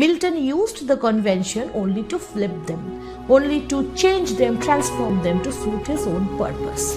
Milton used the convention only to flip them, only to change them, transform them to suit his own purpose.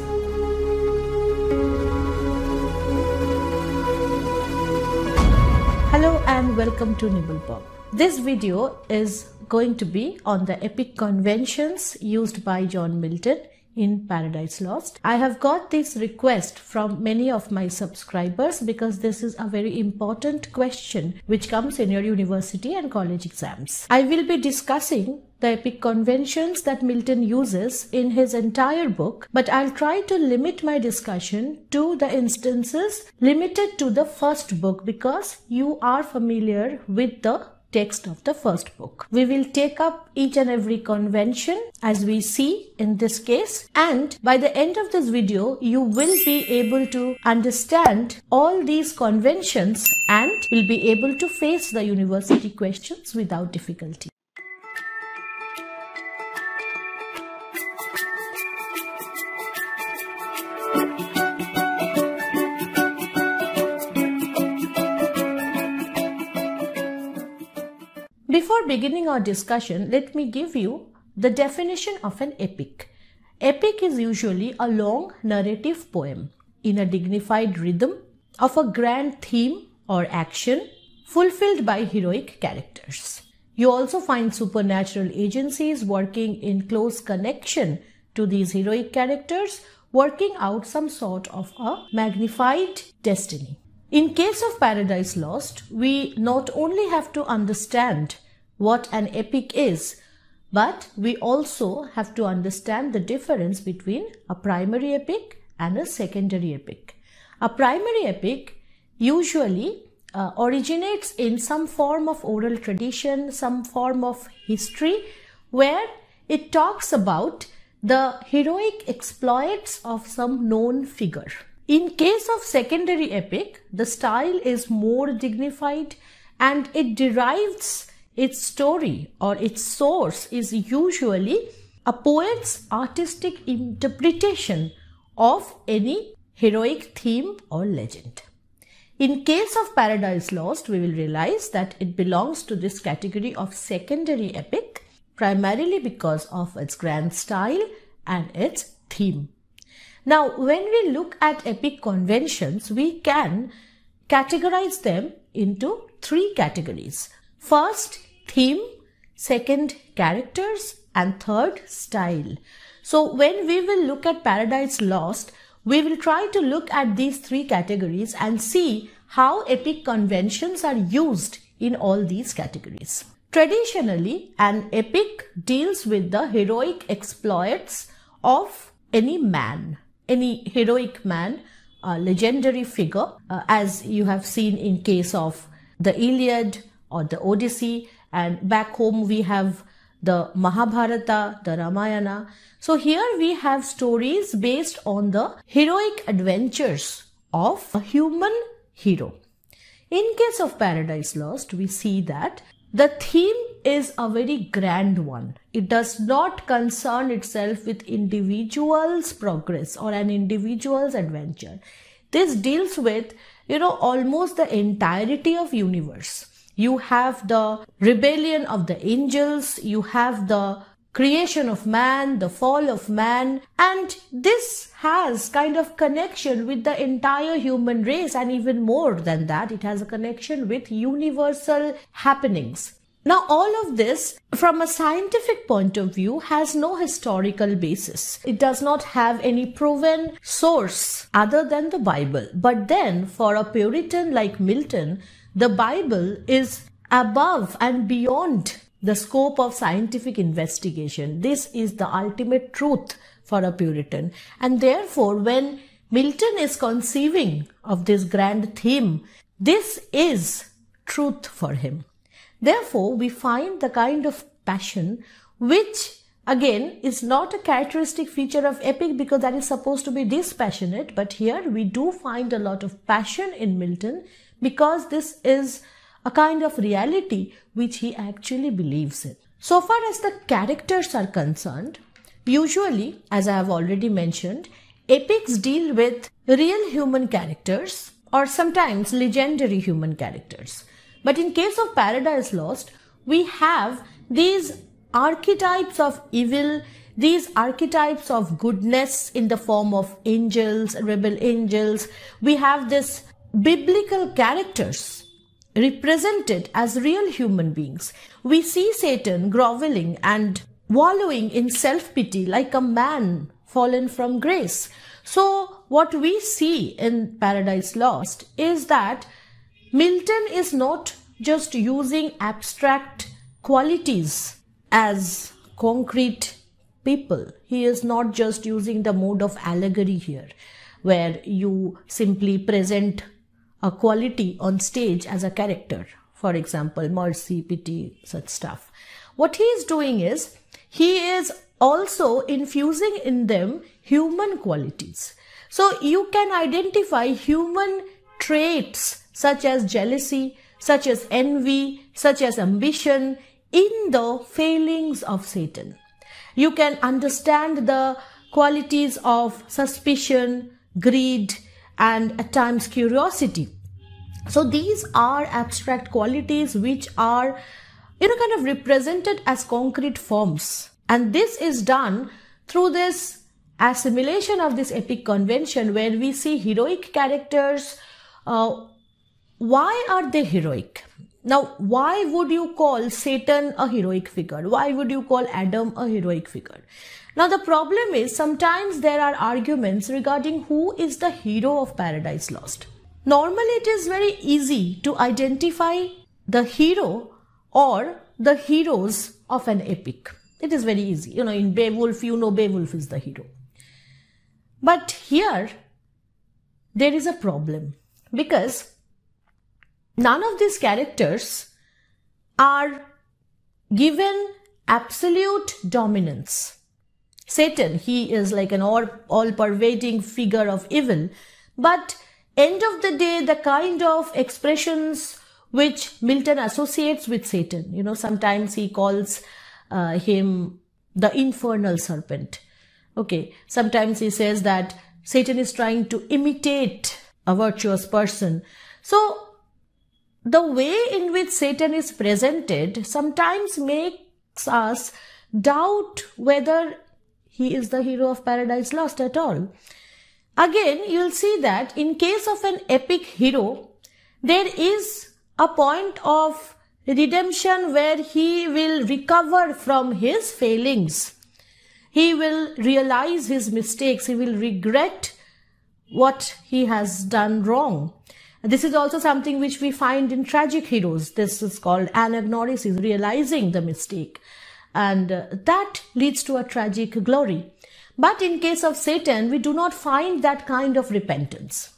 Hello and welcome to Nibble Pop. This video is going to be on the epic conventions used by John Milton in Paradise Lost. I have got this request from many of my subscribers because this is a very important question which comes in your university and college exams. I will be discussing the epic conventions that Milton uses in his entire book, but I'll try to limit my discussion to the instances limited to the first book because you are familiar with the text of the first book. We will take up each and every convention as we see in this case and by the end of this video you will be able to understand all these conventions and will be able to face the university questions without difficulty. beginning our discussion, let me give you the definition of an epic. Epic is usually a long narrative poem in a dignified rhythm of a grand theme or action fulfilled by heroic characters. You also find supernatural agencies working in close connection to these heroic characters, working out some sort of a magnified destiny. In case of Paradise Lost, we not only have to understand what an epic is. But we also have to understand the difference between a primary epic and a secondary epic. A primary epic usually uh, originates in some form of oral tradition, some form of history where it talks about the heroic exploits of some known figure. In case of secondary epic, the style is more dignified and it derives its story or its source is usually a poet's artistic interpretation of any heroic theme or legend. In case of Paradise Lost, we will realize that it belongs to this category of secondary epic primarily because of its grand style and its theme. Now, when we look at epic conventions, we can categorize them into three categories. First theme, second characters and third style. So when we will look at Paradise Lost, we will try to look at these three categories and see how epic conventions are used in all these categories. Traditionally, an epic deals with the heroic exploits of any man, any heroic man, a legendary figure, uh, as you have seen in case of the Iliad or the Odyssey. And back home, we have the Mahabharata, the Ramayana. So here we have stories based on the heroic adventures of a human hero. In case of Paradise Lost, we see that the theme is a very grand one. It does not concern itself with individual's progress or an individual's adventure. This deals with, you know, almost the entirety of universe. You have the rebellion of the angels. You have the creation of man, the fall of man. And this has kind of connection with the entire human race and even more than that, it has a connection with universal happenings. Now, all of this, from a scientific point of view, has no historical basis. It does not have any proven source other than the Bible. But then, for a Puritan like Milton, the Bible is above and beyond the scope of scientific investigation. This is the ultimate truth for a Puritan. And therefore, when Milton is conceiving of this grand theme, this is truth for him. Therefore, we find the kind of passion which again is not a characteristic feature of epic because that is supposed to be dispassionate but here we do find a lot of passion in Milton because this is a kind of reality which he actually believes in. So far as the characters are concerned, usually, as I have already mentioned, epics deal with real human characters or sometimes legendary human characters. But in case of Paradise Lost, we have these archetypes of evil, these archetypes of goodness in the form of angels, rebel angels. We have this biblical characters represented as real human beings. We see Satan groveling and wallowing in self-pity like a man fallen from grace. So what we see in Paradise Lost is that Milton is not just using abstract qualities as concrete people. He is not just using the mode of allegory here where you simply present a quality on stage as a character. For example, mercy, pity, such stuff. What he is doing is, he is also infusing in them human qualities. So you can identify human traits such as jealousy, such as envy, such as ambition in the failings of Satan. You can understand the qualities of suspicion, greed, and at times curiosity so these are abstract qualities which are, you know, kind of represented as concrete forms. And this is done through this assimilation of this epic convention where we see heroic characters. Uh, why are they heroic? Now, why would you call Satan a heroic figure? Why would you call Adam a heroic figure? Now, the problem is sometimes there are arguments regarding who is the hero of Paradise Lost. Normally it is very easy to identify the hero or the heroes of an epic. It is very easy. You know, in Beowulf, you know Beowulf is the hero. But here, there is a problem because none of these characters are given absolute dominance. Satan, he is like an all, pervading figure of evil, but end of the day, the kind of expressions which Milton associates with Satan, you know, sometimes he calls uh, him the infernal serpent. Okay, sometimes he says that Satan is trying to imitate a virtuous person. So, the way in which Satan is presented sometimes makes us doubt whether he is the hero of Paradise Lost at all. Again, you'll see that in case of an epic hero, there is a point of redemption where he will recover from his failings. He will realize his mistakes. He will regret what he has done wrong. This is also something which we find in tragic heroes. This is called anagnorisis, realizing the mistake. And uh, that leads to a tragic glory. But in case of Satan, we do not find that kind of repentance.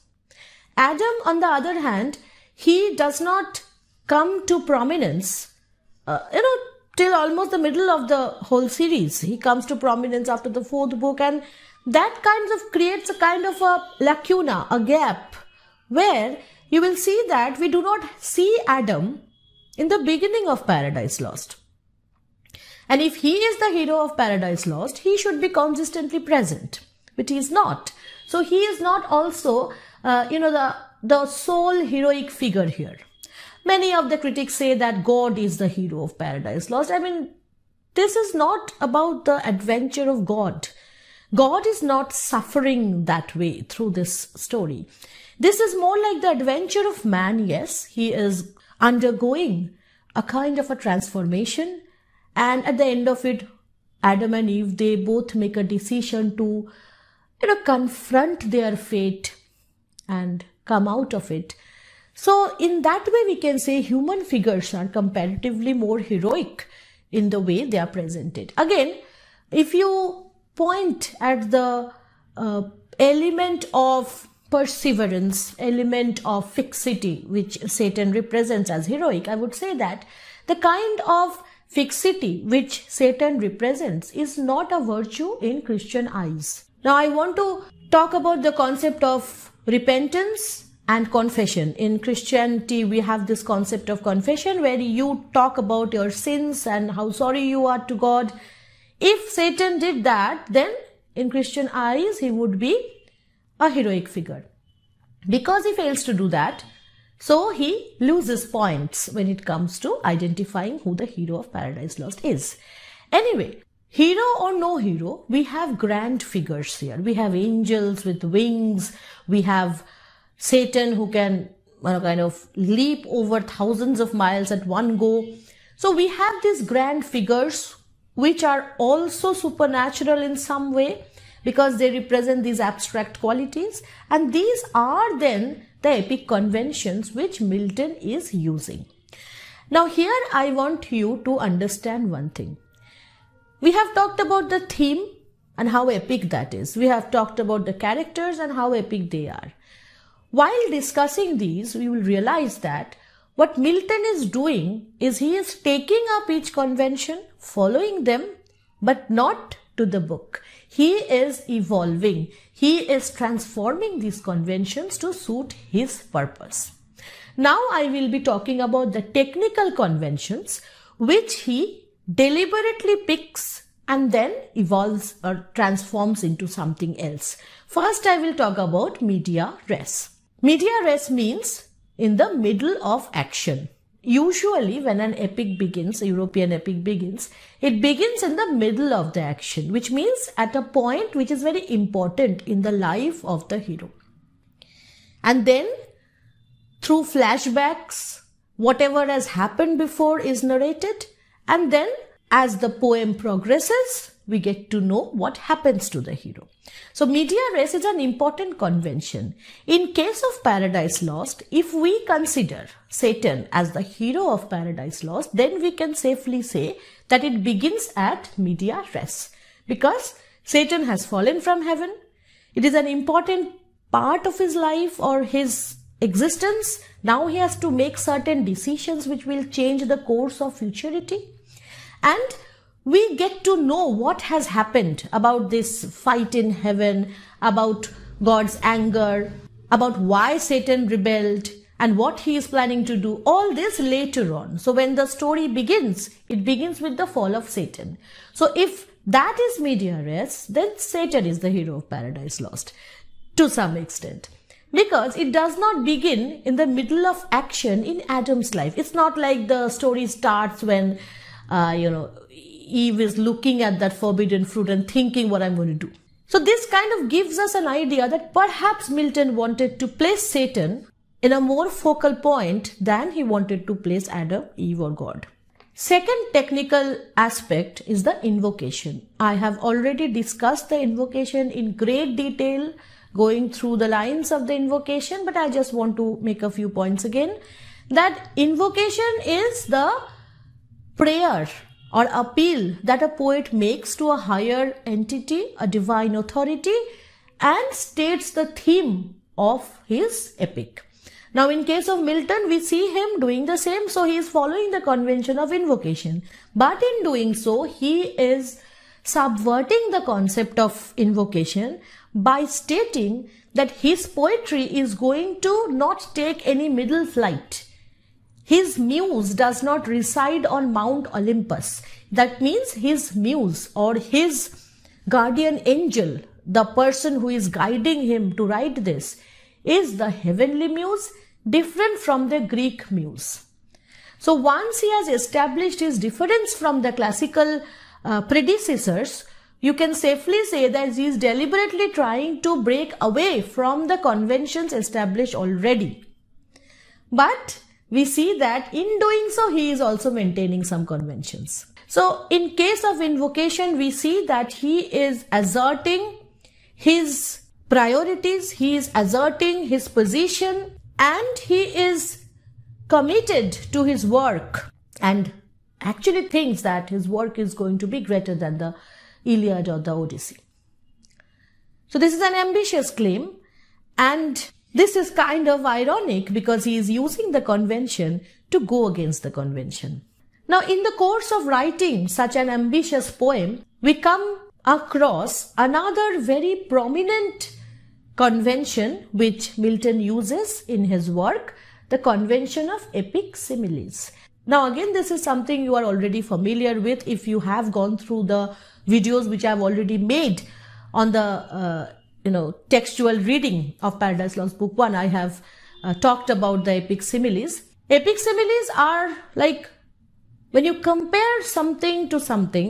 Adam, on the other hand, he does not come to prominence, uh, you know, till almost the middle of the whole series. He comes to prominence after the fourth book, and that kind of creates a kind of a lacuna, a gap, where you will see that we do not see Adam in the beginning of Paradise Lost. And if he is the hero of Paradise Lost, he should be consistently present, but he is not. So he is not also, uh, you know, the, the sole heroic figure here. Many of the critics say that God is the hero of Paradise Lost. I mean, this is not about the adventure of God. God is not suffering that way through this story. This is more like the adventure of man. Yes, he is undergoing a kind of a transformation and at the end of it adam and eve they both make a decision to you know confront their fate and come out of it so in that way we can say human figures are comparatively more heroic in the way they are presented again if you point at the uh, element of perseverance element of fixity which satan represents as heroic i would say that the kind of Fixity, which Satan represents, is not a virtue in Christian eyes. Now, I want to talk about the concept of repentance and confession. In Christianity, we have this concept of confession where you talk about your sins and how sorry you are to God. If Satan did that, then in Christian eyes, he would be a heroic figure. Because he fails to do that, so he loses points when it comes to identifying who the hero of Paradise Lost is. Anyway, hero or no hero, we have grand figures here. We have angels with wings. We have Satan who can you know, kind of leap over thousands of miles at one go. So we have these grand figures which are also supernatural in some way because they represent these abstract qualities and these are then the epic conventions which Milton is using. Now here I want you to understand one thing. We have talked about the theme and how epic that is. We have talked about the characters and how epic they are. While discussing these, we will realize that what Milton is doing is he is taking up each convention, following them, but not to the book. He is evolving. He is transforming these conventions to suit his purpose. Now I will be talking about the technical conventions which he deliberately picks and then evolves or transforms into something else. First, I will talk about media res. Media res means in the middle of action. Usually when an epic begins, European epic begins, it begins in the middle of the action, which means at a point which is very important in the life of the hero. And then through flashbacks, whatever has happened before is narrated. And then as the poem progresses, we get to know what happens to the hero. So media res is an important convention. In case of Paradise Lost, if we consider Satan as the hero of Paradise Lost, then we can safely say that it begins at media res because Satan has fallen from heaven. It is an important part of his life or his existence. Now he has to make certain decisions which will change the course of futurity. And we get to know what has happened about this fight in heaven, about God's anger, about why Satan rebelled, and what he is planning to do, all this later on. So when the story begins, it begins with the fall of Satan. So if that is media then Satan is the hero of Paradise Lost to some extent. Because it does not begin in the middle of action in Adam's life. It's not like the story starts when, uh, you know, Eve is looking at that forbidden fruit and thinking what I'm going to do. So this kind of gives us an idea that perhaps Milton wanted to place Satan in a more focal point than he wanted to place Adam, Eve or God. Second technical aspect is the invocation. I have already discussed the invocation in great detail going through the lines of the invocation but I just want to make a few points again that invocation is the prayer or appeal that a poet makes to a higher entity, a divine authority, and states the theme of his epic. Now, in case of Milton, we see him doing the same, so he is following the convention of invocation. But in doing so, he is subverting the concept of invocation by stating that his poetry is going to not take any middle flight his muse does not reside on Mount Olympus. That means his muse or his guardian angel, the person who is guiding him to write this, is the heavenly muse different from the Greek muse. So once he has established his difference from the classical uh, predecessors, you can safely say that he is deliberately trying to break away from the conventions established already. But we see that in doing so, he is also maintaining some conventions. So in case of invocation, we see that he is asserting his priorities, he is asserting his position and he is committed to his work and actually thinks that his work is going to be greater than the Iliad or the Odyssey. So this is an ambitious claim and this is kind of ironic because he is using the convention to go against the convention. Now, in the course of writing such an ambitious poem, we come across another very prominent convention which Milton uses in his work, the convention of epic similes. Now again, this is something you are already familiar with if you have gone through the videos which I've already made on the uh, you know, textual reading of Paradise Lost Book 1, I have uh, talked about the epic similes. Epic similes are like when you compare something to something,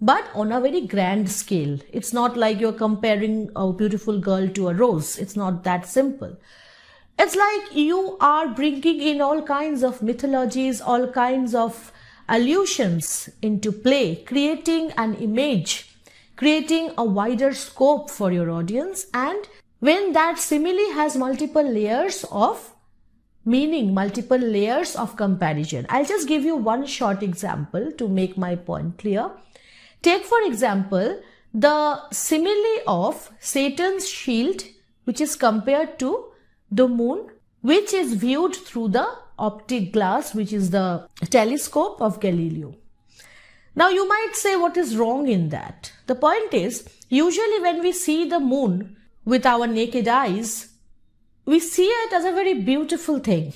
but on a very grand scale. It's not like you're comparing a beautiful girl to a rose. It's not that simple. It's like you are bringing in all kinds of mythologies, all kinds of allusions into play, creating an image creating a wider scope for your audience and when that simile has multiple layers of meaning, multiple layers of comparison. I'll just give you one short example to make my point clear. Take for example, the simile of Satan's shield which is compared to the moon which is viewed through the optic glass which is the telescope of Galileo. Now you might say what is wrong in that? The point is, usually when we see the moon with our naked eyes, we see it as a very beautiful thing.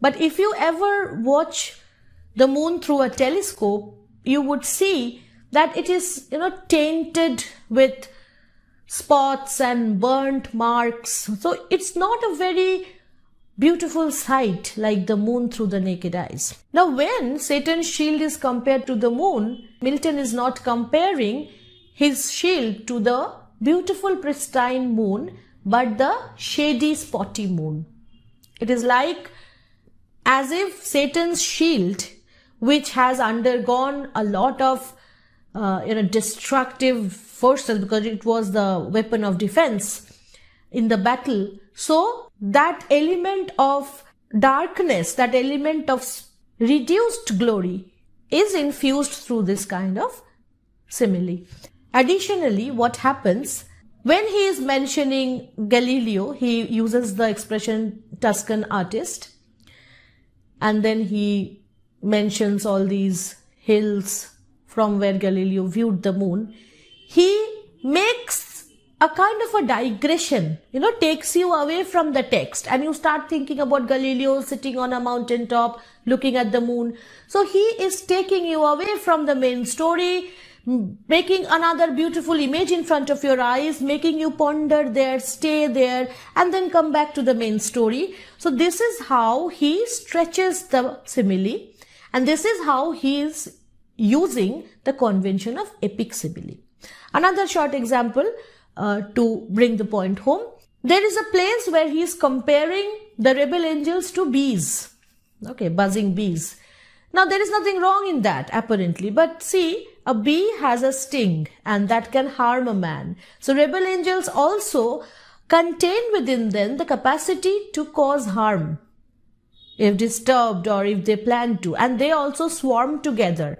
But if you ever watch the moon through a telescope, you would see that it is, you know, tainted with spots and burnt marks. So it's not a very beautiful sight like the moon through the naked eyes. Now when Satan's shield is compared to the moon, Milton is not comparing his shield to the beautiful pristine moon but the shady spotty moon. It is like as if Satan's shield which has undergone a lot of uh, you know destructive forces because it was the weapon of defense in the battle so that element of darkness, that element of reduced glory is infused through this kind of simile. Additionally, what happens when he is mentioning Galileo, he uses the expression Tuscan artist and then he mentions all these hills from where Galileo viewed the moon. He makes a kind of a digression, you know, takes you away from the text and you start thinking about Galileo sitting on a mountain top, looking at the moon. So he is taking you away from the main story, making another beautiful image in front of your eyes, making you ponder there, stay there, and then come back to the main story. So this is how he stretches the simile and this is how he is using the convention of epic simile. Another short example, uh, to bring the point home. There is a place where he is comparing the rebel angels to bees. Okay, buzzing bees. Now, there is nothing wrong in that, apparently. But see, a bee has a sting and that can harm a man. So, rebel angels also contain within them the capacity to cause harm if disturbed or if they plan to. And they also swarm together.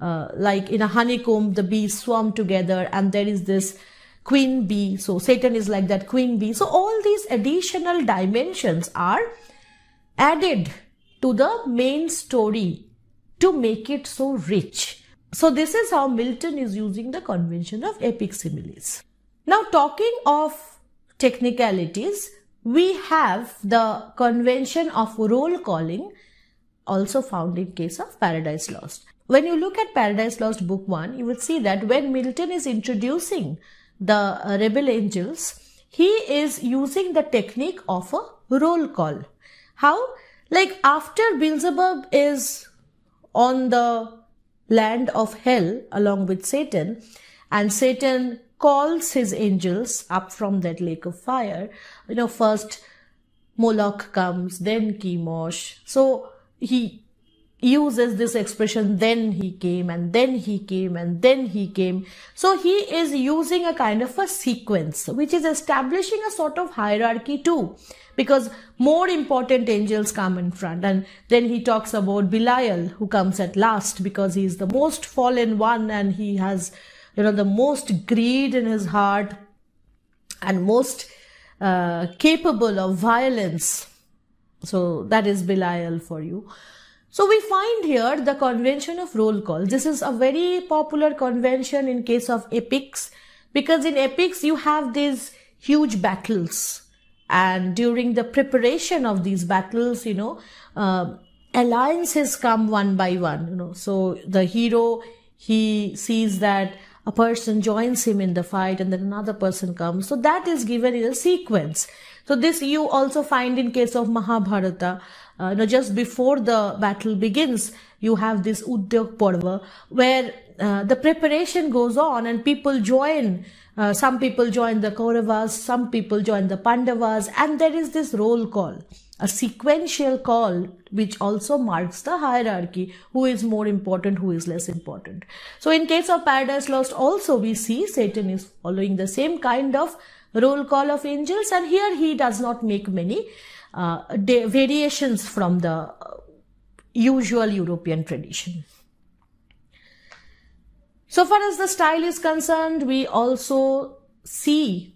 Uh, like in a honeycomb, the bees swarm together and there is this queen bee. So Satan is like that queen bee. So all these additional dimensions are added to the main story to make it so rich. So this is how Milton is using the convention of epic similes. Now talking of technicalities, we have the convention of roll calling also found in case of Paradise Lost. When you look at Paradise Lost book 1, you will see that when Milton is introducing the uh, rebel angels, he is using the technique of a roll call. How? Like after Beelzebub is on the land of hell along with Satan, and Satan calls his angels up from that lake of fire. You know, first Moloch comes, then Chemosh. So he uses this expression then he came and then he came and then he came so he is using a kind of a sequence which is establishing a sort of hierarchy too because more important angels come in front and then he talks about belial who comes at last because he is the most fallen one and he has you know the most greed in his heart and most uh, capable of violence so that is belial for you so we find here the convention of roll call. This is a very popular convention in case of epics because in epics you have these huge battles and during the preparation of these battles, you know, uh, alliances come one by one, you know, so the hero, he sees that a person joins him in the fight and then another person comes. So that is given in a sequence. So this you also find in case of Mahabharata. Uh, you know, just before the battle begins, you have this Udyog Parva where uh, the preparation goes on and people join. Uh, some people join the Kauravas, some people join the Pandavas, and there is this roll call, a sequential call, which also marks the hierarchy who is more important, who is less important. So, in case of Paradise Lost, also we see Satan is following the same kind of roll call of angels and here he does not make many uh, variations from the uh, usual European tradition. So far as the style is concerned, we also see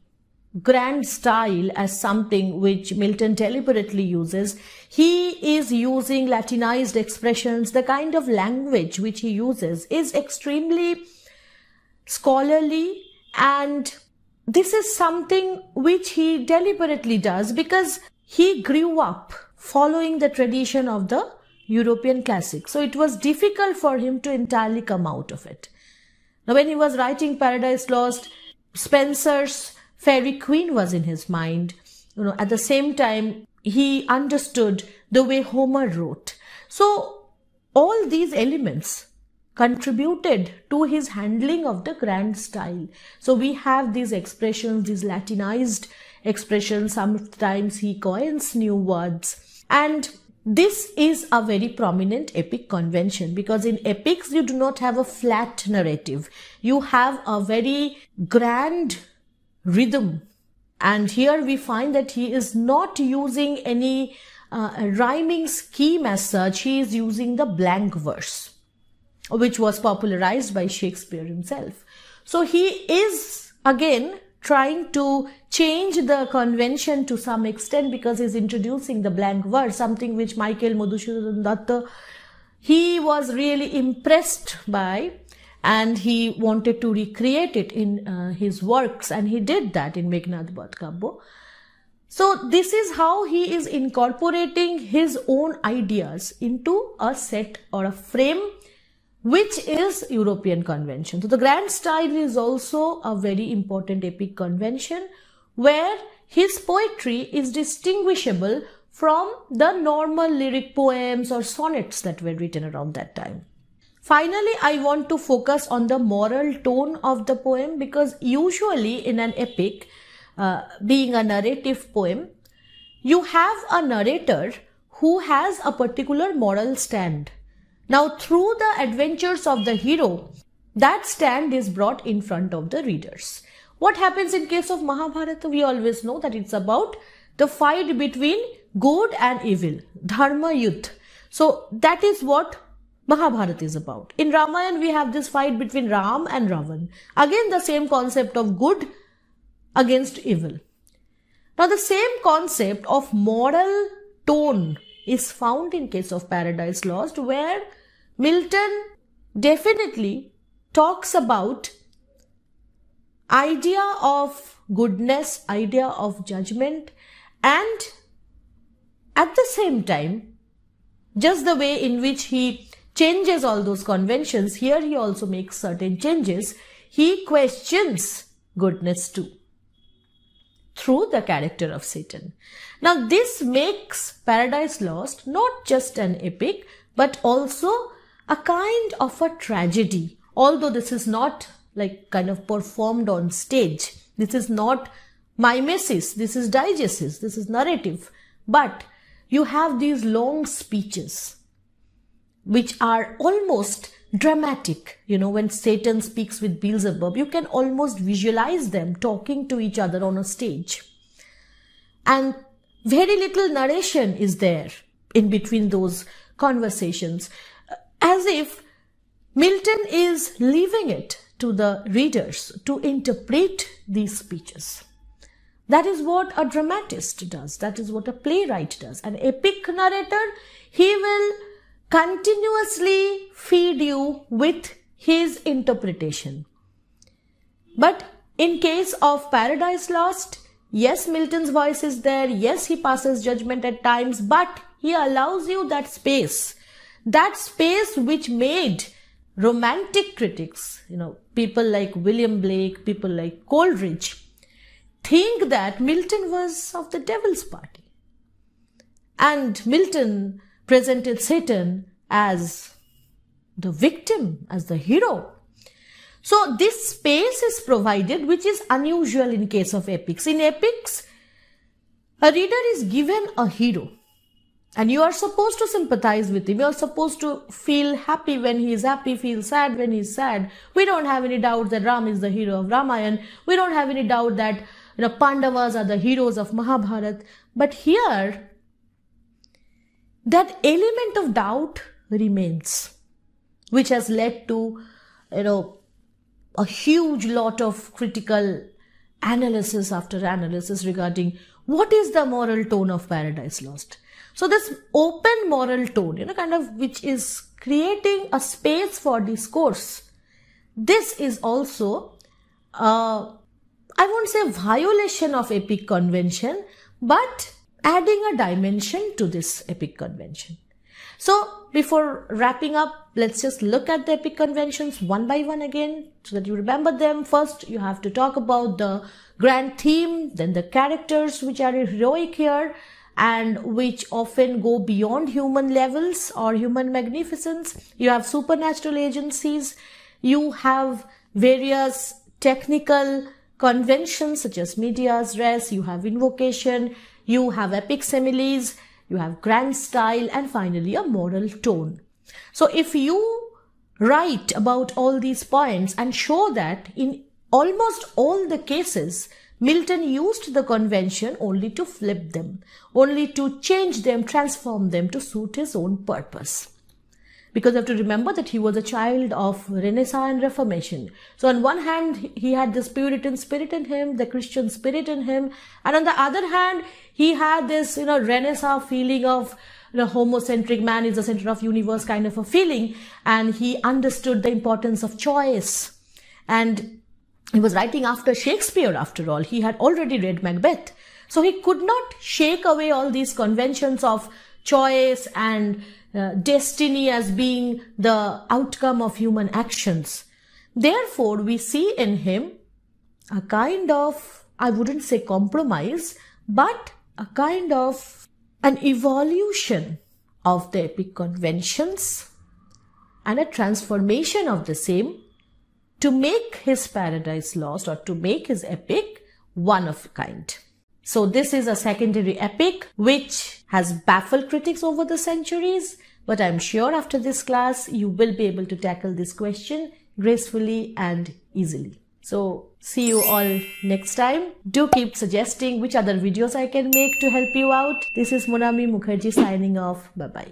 grand style as something which Milton deliberately uses. He is using Latinized expressions. The kind of language which he uses is extremely scholarly and this is something which he deliberately does because he grew up following the tradition of the European classics. So it was difficult for him to entirely come out of it. Now, when he was writing Paradise Lost, Spencer's Fairy Queen was in his mind. You know, at the same time, he understood the way Homer wrote. So all these elements contributed to his handling of the grand style. So we have these expressions, these Latinized expressions. Sometimes he coins new words. And this is a very prominent epic convention because in epics you do not have a flat narrative. You have a very grand rhythm. And here we find that he is not using any uh, rhyming scheme as such. He is using the blank verse which was popularized by Shakespeare himself. So he is again trying to change the convention to some extent because he's introducing the blank verse, something which Michael Madhusudan Datta, he was really impressed by and he wanted to recreate it in uh, his works and he did that in Meghnad Bhatt Kabbo. So this is how he is incorporating his own ideas into a set or a frame which is European convention. So the Grand Style is also a very important epic convention where his poetry is distinguishable from the normal lyric poems or sonnets that were written around that time. Finally, I want to focus on the moral tone of the poem because usually in an epic, uh, being a narrative poem, you have a narrator who has a particular moral stand now, through the adventures of the hero, that stand is brought in front of the readers. What happens in case of Mahabharata? We always know that it's about the fight between good and evil, Dharma Yudh. So that is what Mahabharata is about. In Ramayana, we have this fight between Ram and Ravan. Again, the same concept of good against evil. Now, the same concept of moral tone is found in case of Paradise Lost, where Milton definitely talks about idea of goodness, idea of judgment and at the same time, just the way in which he changes all those conventions, here he also makes certain changes. He questions goodness too through the character of Satan. Now this makes Paradise Lost not just an epic but also a kind of a tragedy, although this is not like kind of performed on stage. This is not mimesis, this is digesis, this is narrative. But you have these long speeches which are almost dramatic. You know, when Satan speaks with Beelzebub, you can almost visualize them talking to each other on a stage. And very little narration is there in between those conversations as if Milton is leaving it to the readers to interpret these speeches. That is what a dramatist does. That is what a playwright does. An epic narrator, he will continuously feed you with his interpretation. But in case of Paradise Lost, yes, Milton's voice is there. Yes, he passes judgment at times, but he allows you that space that space which made romantic critics, you know, people like William Blake, people like Coleridge, think that Milton was of the devil's party. And Milton presented Satan as the victim, as the hero. So this space is provided, which is unusual in case of epics. In epics, a reader is given a hero and you are supposed to sympathize with him. You are supposed to feel happy when he is happy, feel sad when he is sad. We don't have any doubt that Ram is the hero of Ramayana. We don't have any doubt that you know Pandavas are the heroes of Mahabharat. But here, that element of doubt remains, which has led to you know a huge lot of critical analysis after analysis regarding what is the moral tone of Paradise Lost so this open moral tone, you know, kind of which is creating a space for discourse. This is also, uh, I won't say violation of epic convention, but adding a dimension to this epic convention. So before wrapping up, let's just look at the epic conventions one by one again so that you remember them. First, you have to talk about the grand theme, then the characters which are heroic here, and which often go beyond human levels or human magnificence. You have supernatural agencies. You have various technical conventions such as medias dress. You have invocation. You have epic similes. You have grand style and finally a moral tone. So if you write about all these points and show that in almost all the cases, Milton used the convention only to flip them, only to change them, transform them to suit his own purpose. Because you have to remember that he was a child of Renaissance and Reformation. So on one hand, he had this Puritan spirit in him, the Christian spirit in him. And on the other hand, he had this, you know, Renaissance feeling of the homocentric man is the center of universe kind of a feeling. And he understood the importance of choice and he was writing after Shakespeare, after all. He had already read Macbeth. So he could not shake away all these conventions of choice and uh, destiny as being the outcome of human actions. Therefore, we see in him a kind of, I wouldn't say compromise, but a kind of an evolution of the epic conventions and a transformation of the same to make his Paradise Lost or to make his epic one of a kind. So this is a secondary epic which has baffled critics over the centuries but I'm sure after this class you will be able to tackle this question gracefully and easily. So see you all next time. Do keep suggesting which other videos I can make to help you out. This is Monami Mukherjee signing off. Bye bye.